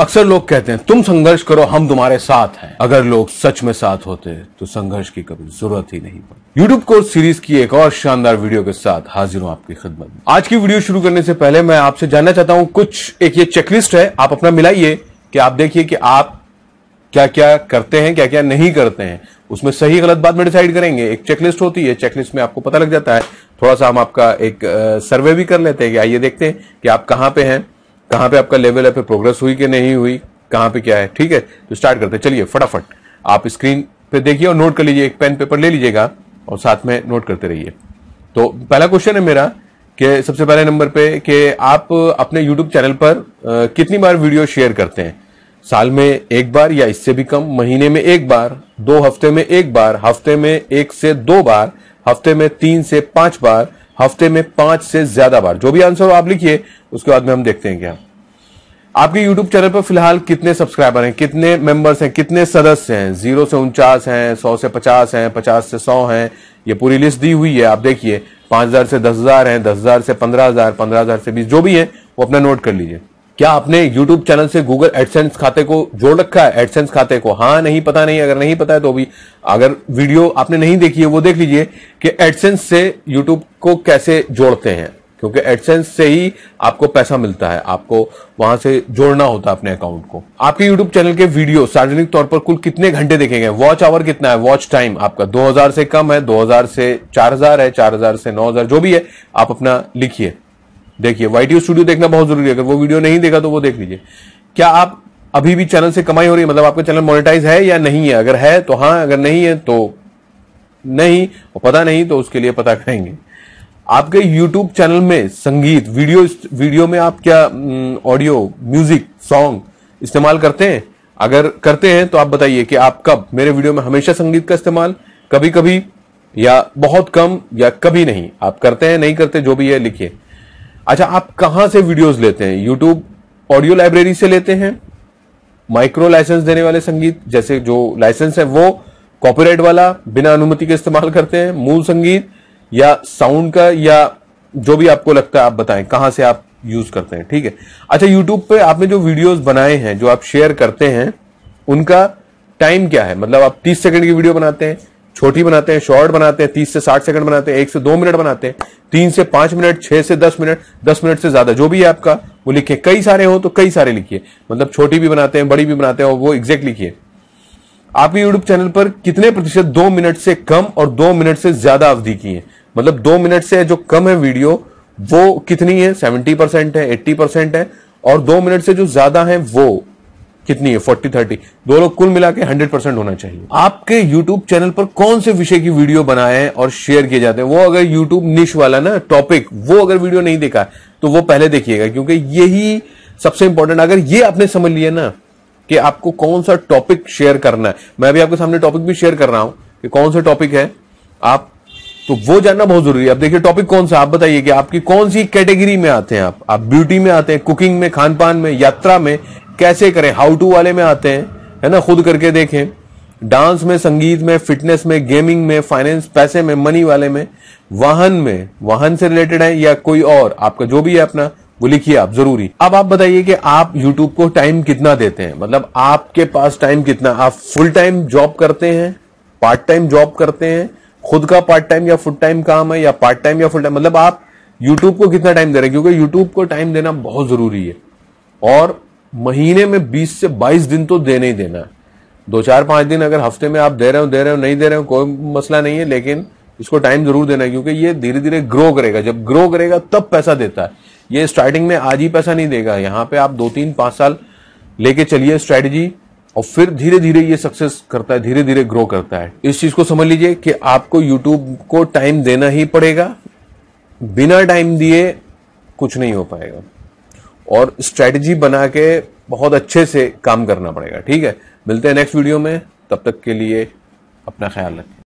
अक्सर लोग कहते हैं तुम संघर्ष करो हम तुम्हारे साथ हैं अगर लोग सच में साथ होते तो संघर्ष की कभी जरूरत ही नहीं पड़ती यूट्यूब कोर्स सीरीज की एक और शानदार वीडियो के साथ हाजिर हूँ आपकी खिदमत में आज की वीडियो शुरू करने से पहले मैं आपसे जानना चाहता हूँ कुछ एक ये चेकलिस्ट है आप अपना मिलाइए कि आप देखिए कि आप क्या क्या करते हैं क्या क्या नहीं करते हैं उसमें सही गलत बात में डिसाइड करेंगे एक चेकलिस्ट होती है चेकलिस्ट में आपको पता लग जाता है थोड़ा सा हम आपका एक सर्वे भी कर लेते हैं कि आइए देखते हैं कि आप कहाँ पे हैं कहाँ पे आपका लेवल है पे प्रोग्रेस हुई कि नहीं हुई कहाँ पे क्या है ठीक है तो स्टार्ट करते चलिए फटाफट आप स्क्रीन पे देखिए और नोट कर लीजिए एक पेन पेपर ले लीजिएगा और साथ में नोट करते रहिए तो पहला क्वेश्चन है मेरा कि सबसे पहले नंबर पे कि आप अपने यूट्यूब चैनल पर कितनी बार वीडियो शेयर करते हैं साल में एक बार या इससे भी कम महीने में एक बार दो हफ्ते में एक बार हफ्ते में एक से दो बार हफ्ते में तीन से पांच बार हफ्ते में पांच से ज्यादा बार जो भी आंसर हो आप लिखिए उसके बाद में हम देखते हैं क्या आपके यूट्यूब चैनल पर फिलहाल कितने सब्सक्राइबर हैं कितने मेंबर्स हैं कितने सदस्य हैं जीरो से उनचास हैं सौ से पचास हैं पचास से सौ हैं ये पूरी लिस्ट दी हुई है आप देखिए पांच हजार से दस हजार है दस हजार से पंद्रह हजार पंद्रह हजार से बीस जो भी है वो अपना नोट कर लीजिए क्या आपने यूट्यूब चैनल से गूगल एडसेंस खाते को जोड़ रखा है एडसेंस खाते को हाँ नहीं पता नहीं अगर नहीं पता है तो भी अगर वीडियो आपने नहीं देखी है वो देख लीजिए कि एडसेंस से यूट्यूब को कैसे जोड़ते हैं क्योंकि एडसेंस से ही आपको पैसा मिलता है आपको वहां से जोड़ना होता है अपने अकाउंट को आपके यूट्यूब चैनल के वीडियो सार्वजनिक तौर पर कुल कितने घंटे देखे गए वॉच आवर कितना है वॉच टाइम आपका 2000 से कम है 2000 से 4000 है 4000 से 9000 जो भी है आप अपना लिखिए देखिए वाई स्टूडियो देखना बहुत जरूरी है अगर वो वीडियो नहीं देखा तो वो देख लीजिए क्या आप अभी भी चैनल से कमाई हो रही है मतलब आपका चैनल मोनिटाइज है या नहीं है अगर है तो हाँ अगर नहीं है तो नहीं पता नहीं तो उसके लिए पता करेंगे आपके YouTube चैनल में संगीत वीडियो वीडियो में आप क्या ऑडियो म्यूजिक सॉन्ग इस्तेमाल करते हैं अगर करते हैं तो आप बताइए कि आप कब मेरे वीडियो में हमेशा संगीत का इस्तेमाल कभी कभी या बहुत कम या कभी नहीं आप करते हैं नहीं करते जो भी है लिखिए अच्छा आप कहां से वीडियोस लेते हैं यूट्यूब ऑडियो लाइब्रेरी से लेते हैं माइक्रो लाइसेंस देने वाले संगीत जैसे जो लाइसेंस है वो कॉपीराइट वाला बिना अनुमति के इस्तेमाल करते हैं मूल संगीत या साउंड का या जो भी आपको लगता है आप बताएं कहां से आप यूज करते हैं ठीक है अच्छा यूट्यूब पे आपने जो वीडियोस बनाए हैं जो आप शेयर करते हैं उनका टाइम क्या है मतलब आप 30 सेकंड की वीडियो बनाते हैं छोटी बनाते हैं शॉर्ट बनाते हैं 30 से 60 सेकंड बनाते हैं एक से दो मिनट बनाते हैं तीन से पांच मिनट छह से दस मिनट दस मिनट से ज्यादा जो भी है आपका वो लिखिए कई सारे हो तो कई सारे लिखिए मतलब छोटी भी बनाते हैं बड़ी भी बनाते हैं और वो एग्जैक्ट लिखिए आपके यूट्यूब चैनल पर कितने प्रतिशत दो मिनट से कम और दो मिनट से ज्यादा अवधि की है मतलब दो मिनट से जो कम है वीडियो वो कितनी है सेवेंटी परसेंट है एट्टी परसेंट है और दो मिनट से जो ज्यादा है वो कितनी है फोर्टी थर्टी दोनों कुल मिला के हंड्रेड परसेंट होना चाहिए आपके यूट्यूब चैनल पर कौन से विषय की वीडियो बनाए हैं और शेयर किए जाते हैं वो अगर यूट्यूब निश वाला ना टॉपिक वो अगर वीडियो नहीं देखा तो वो पहले देखिएगा क्योंकि यही सबसे इंपॉर्टेंट अगर ये आपने समझ लिया ना कि आपको कौन सा टॉपिक शेयर करना है मैं भी आपके सामने टॉपिक भी शेयर कर रहा हूं कि कौन सा टॉपिक है आप तो वो जानना बहुत जरूरी है अब देखिए टॉपिक कौन सा आप बताइए कि आपकी कौन सी कैटेगरी में आते हैं आप आप ब्यूटी में आते हैं कुकिंग में खान पान में यात्रा में कैसे करें हाउ टू वाले में आते हैं है ना खुद करके देखें डांस में संगीत में फिटनेस में गेमिंग में फाइनेंस पैसे में मनी वाले में वाहन में वाहन से रिलेटेड है या कोई और आपका जो भी है अपना वो लिखिए आप जरूरी अब आप बताइए कि आप यूट्यूब को टाइम कितना देते हैं मतलब आपके पास टाइम कितना आप फुल टाइम जॉब करते हैं पार्ट टाइम जॉब करते हैं खुद का पार्ट टाइम या फुल टाइम काम है या पार्ट टाइम या फुल टाइम मतलब आप यूट्यूब को कितना टाइम दे रहे हैं क्योंकि यूट्यूब को टाइम देना बहुत जरूरी है और महीने में बीस से बाईस दिन तो देना ही देना है दो चार पांच दिन अगर हफ्ते में आप दे रहे हो दे रहे हो नहीं दे रहे हो कोई मसला नहीं है लेकिन इसको टाइम जरूर देना है क्योंकि ये धीरे धीरे ग्रो करेगा जब ग्रो करेगा तब पैसा देता है ये स्टार्टिंग में आज ही पैसा नहीं देगा यहाँ पे आप दो तीन पांच साल लेके चलिए स्ट्रैटेजी और फिर धीरे धीरे ये सक्सेस करता है धीरे धीरे ग्रो करता है इस चीज को समझ लीजिए कि आपको यूट्यूब को टाइम देना ही पड़ेगा बिना टाइम दिए कुछ नहीं हो पाएगा और स्ट्रैटेजी बना के बहुत अच्छे से काम करना पड़ेगा ठीक है मिलते हैं नेक्स्ट वीडियो में तब तक के लिए अपना ख्याल रखें